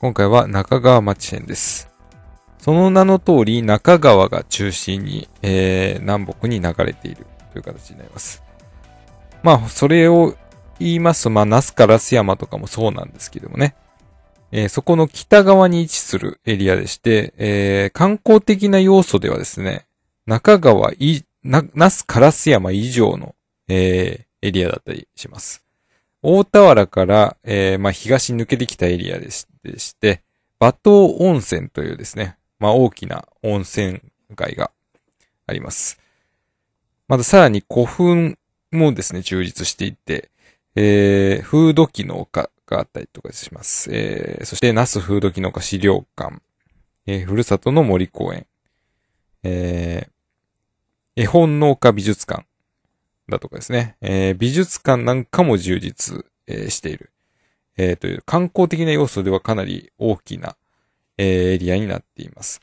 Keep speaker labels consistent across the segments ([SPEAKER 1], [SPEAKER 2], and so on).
[SPEAKER 1] 今回は中川町園です。その名の通り中川が中心に、えー、南北に流れているという形になります。まあ、それを言いますと、まあ、那須烏山とかもそうなんですけどもね。えー、そこの北側に位置するエリアでして、えー、観光的な要素ではですね、中川い、那須烏山以上の、えー、エリアだったりします。大田原から、えー、まあ、東抜けてきたエリアでしでして、馬頭温泉というですね、まあ、大きな温泉街があります。またさらに古墳もですね、充実していて、えー、風土機の丘があったりとかします。えー、そして、那須風土機の丘資料館、えー、ふるさとの森公園、えー、絵本の丘美術館、だとかですね、えー、美術館なんかも充実、えー、している、えー、という観光的な要素ではかなり大きな、えー、エリアになっています。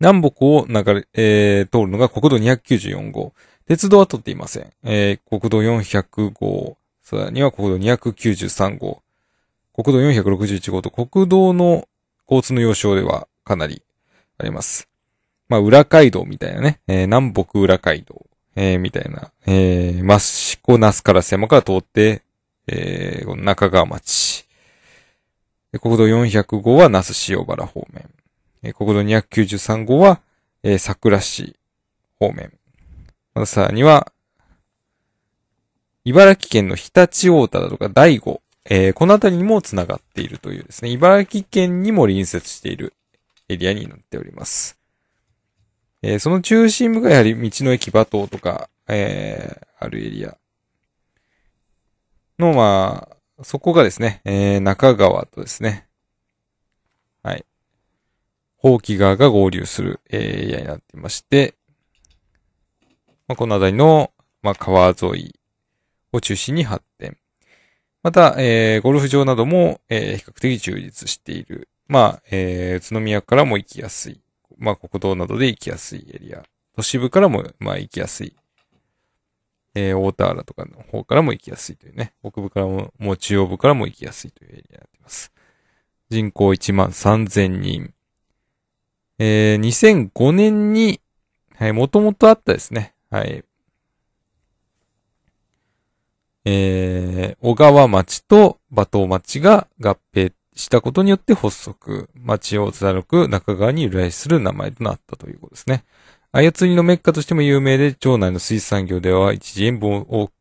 [SPEAKER 1] 南北を流れ、えー、通るのが国道294号。鉄道は通っていません。えー、国道400号、さらには国道293号、国道461号と国道の交通の要衝ではかなりあります。まあ、裏街道みたいなね、えー、南北裏街道えー、みたいな、えー、益子那須から間から通って、えー、中川町。国道405は那須塩原方面。え国道293号は、えー、桜市方面。またさらには、茨城県の常陸太田だとか大悟、えー、この辺りにも繋がっているというですね、茨城県にも隣接しているエリアになっております。えー、その中心部がやはり道の駅馬頭とか、えー、あるエリアの、まあ、そこがですね、えー、中川とですね、はい、宝器川が合流する、えー、エリアになっていまして、まあ、この辺りの、まあ、川沿いを中心に発展。また、えー、ゴルフ場なども、えー、比較的充実している。まあ、えー、宇都宮からも行きやすい。まあ、国道などで行きやすいエリア。都市部からも、まあ、行きやすい。えー、大田原とかの方からも行きやすいというね。北部からも、もう中央部からも行きやすいというエリアになっています。人口1万3000人。えー、2005年に、はい、もともとあったですね。はい。えー、小川町と馬頭町が合併したことによって発足、町を貫く中川に由来する名前となったということですね。あやつりのメッカとしても有名で、町内の水産業では一時塩分を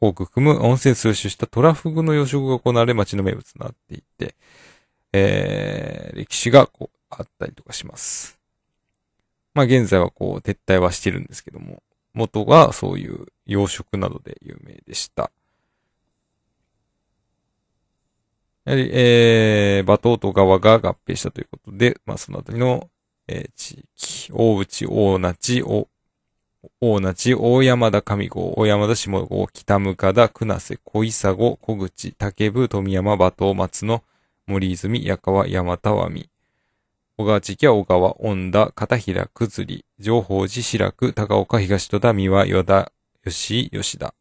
[SPEAKER 1] 多く含む温泉数種したトラフグの養殖が行われ町の名物となっていて、えー、歴史がこうあったりとかします。まあ現在はこう撤退はしてるんですけども、元がそういう養殖などで有名でした。やはり、えー、馬頭と側が合併したということで、まあ、そのあたりの、えー、地域、大内、大那智、大、那大山田上郷、大山田下郷、北向田、久瀬、小佐郷、小口、竹部、富山、馬頭、松野、森泉、矢川、山田和小川地域は小川、恩田、片平、くずり、上法寺、白く、高岡、東戸田、三輪、与田、吉井、吉田。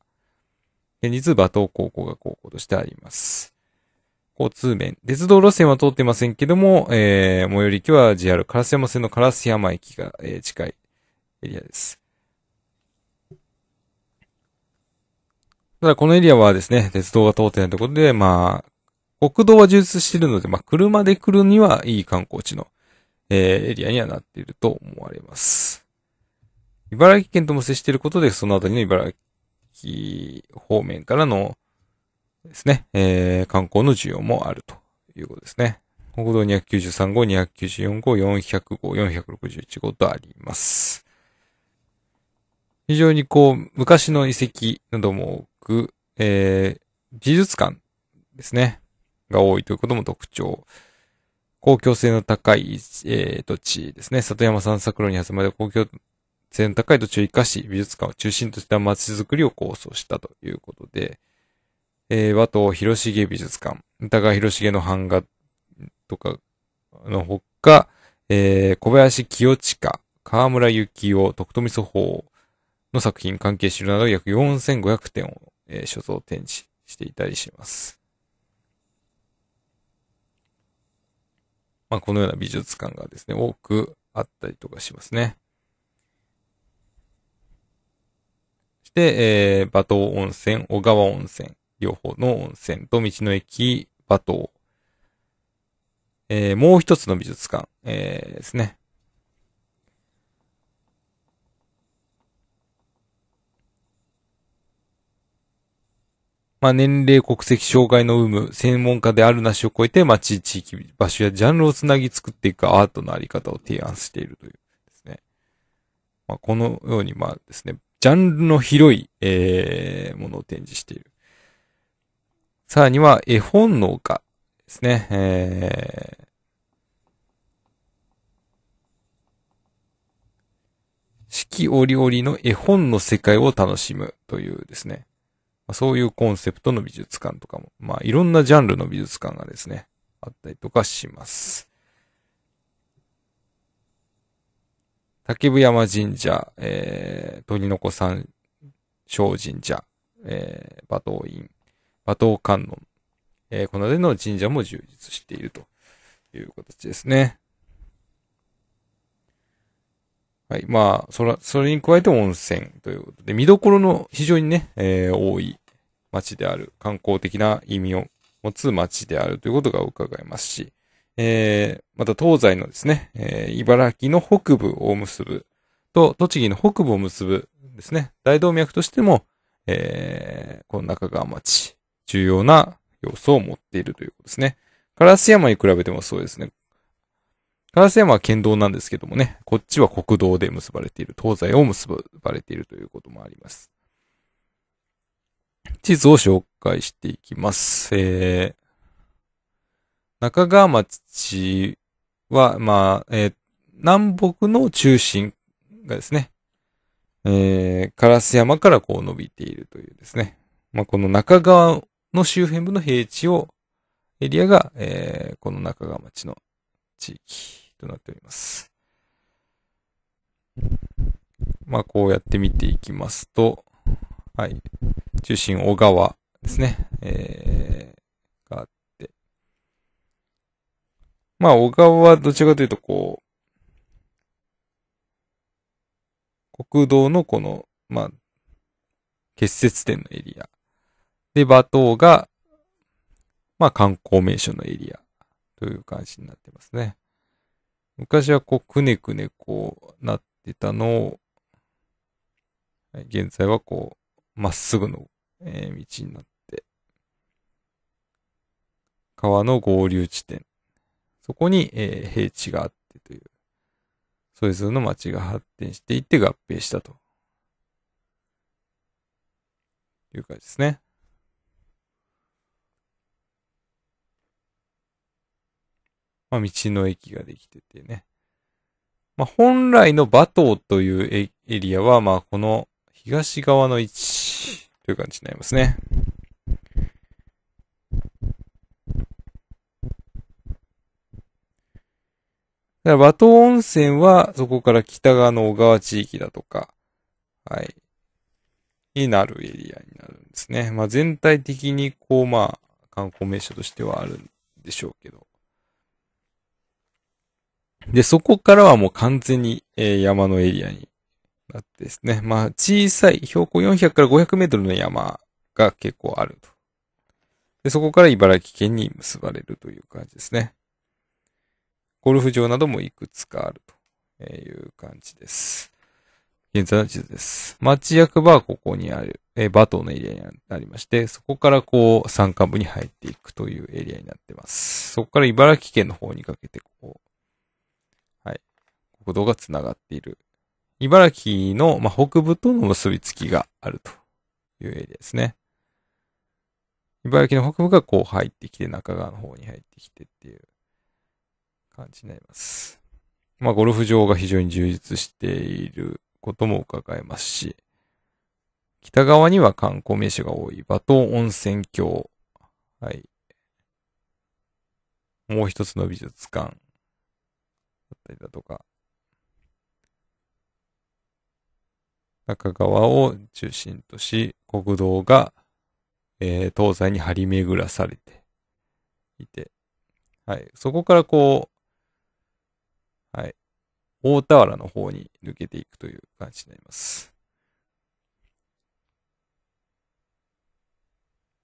[SPEAKER 1] 現実、馬頭高校が高校としてあります。交通面。鉄道路線は通ってませんけども、えー、最寄り駅は JR 烏山線の烏山駅が、えー、近いエリアです。ただこのエリアはですね、鉄道が通ってないところで、まあ、国道は充実しているので、まあ、車で来るにはいい観光地の、えー、エリアにはなっていると思われます。茨城県とも接していることで、そのあたりの茨城方面からの、ですね、えー、観光の需要もあるということですね。国道293号、294号、400号、461号とあります。非常にこう、昔の遺跡なども多く、えー、美術館ですね、が多いということも特徴。公共性の高い、えー、土地ですね。里山散策路に挟まれ公共性の高い土地を生かし、美術館を中心とした街づくりを構想したということで、えー、和藤広重美術館、歌川広重の版画とかのほか、えー、小林清親、河村幸雄、徳富祖法の作品関係資料など約4500点を、えー、所蔵展示していたりします。まあ、このような美術館がですね、多くあったりとかしますね。そして、えー、馬頭温泉、小川温泉、両方の温泉と道の駅馬頭。えー、もう一つの美術館、えー、ですね。まあ、年齢、国籍、障害の有無、専門家であるなしを超えて町、地域、場所やジャンルをつなぎ作っていくアートのあり方を提案しているというですね。まあ、このように、まあですね、ジャンルの広い、えー、ものを展示している。さらには絵本農家ですね。えー、四季折々の絵本の世界を楽しむというですね。そういうコンセプトの美術館とかも、まあいろんなジャンルの美術館がですね、あったりとかします。竹部山神社、えー、鳥の子山小神社、えー、馬頭院、馬頭観音、えー、この辺の神社も充実しているという形ですね。はい。まあ、それ、それに加えて温泉ということで、見どころの非常にね、えー、多い街である、観光的な意味を持つ街であるということが伺えますし、えー、また東西のですね、えー、茨城の北部を結ぶと、栃木の北部を結ぶですね、大動脈としても、えー、この中川町重要な要素を持っているということですね。烏山に比べてもそうですね。烏山は県道なんですけどもね、こっちは国道で結ばれている、東西を結ばれているということもあります。地図を紹介していきます。えー、中川町は、まあ、えー、南北の中心がですね、えー、烏山からこう伸びているというですね。まあ、この中川の周辺部の平地を、エリアが、えー、この中川町の地域となっております。まあ、こうやって見ていきますと、はい。中心小川ですね。えー、があって。まあ、小川はどちらかというと、こう、国道のこの、まあ、結節点のエリアで、馬頭が、まあ観光名所のエリアという感じになってますね。昔はこう、くねくねこうなってたのを、現在はこう、まっすぐの、え道になって、川の合流地点、そこに、え平地があってという、それぞれの町が発展していって合併したと。いう感じですね。まあ、道の駅ができててね。まあ、本来の馬頭というエリアは、まあ、この東側の位置という感じになりますね。だから、馬頭温泉は、そこから北側の小川地域だとか、はい、になるエリアになるんですね。まあ、全体的に、こう、まあ、観光名所としてはあるんでしょうけど。で、そこからはもう完全に、えー、山のエリアになってですね。まあ、小さい、標高400から500メートルの山が結構あると。で、そこから茨城県に結ばれるという感じですね。ゴルフ場などもいくつかあるという感じです。現在の地図です。町役場はここにある、えー、バトのエリアになりまして、そこからこう山間部に入っていくというエリアになってます。そこから茨城県の方にかけてここ道が繋がっている。茨城の、まあ、北部との結びつきがあるというエリアですね。茨城の北部がこう入ってきて、中川の方に入ってきてっていう感じになります。まあ、ゴルフ場が非常に充実していることも伺えますし、北側には観光名所が多い、馬頭温泉郷、はい。もう一つの美術館だったりだとか、中川を中心とし、国道が、えー、東西に張り巡らされていて、はい、そこからこう、はい、大田原の方に抜けていくという感じになります。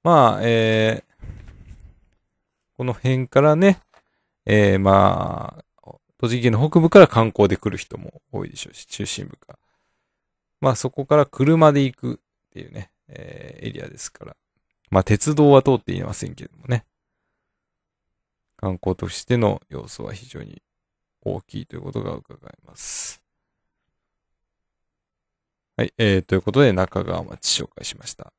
[SPEAKER 1] まあ、えー、この辺からね、えー、まあ、栃木県の北部から観光で来る人も多いでしょうし、中心部から。まあそこから車で行くっていうね、えー、エリアですから。まあ鉄道は通っていませんけどもね。観光としての要素は非常に大きいということが伺えます。はい、えー、ということで中川町紹介しました。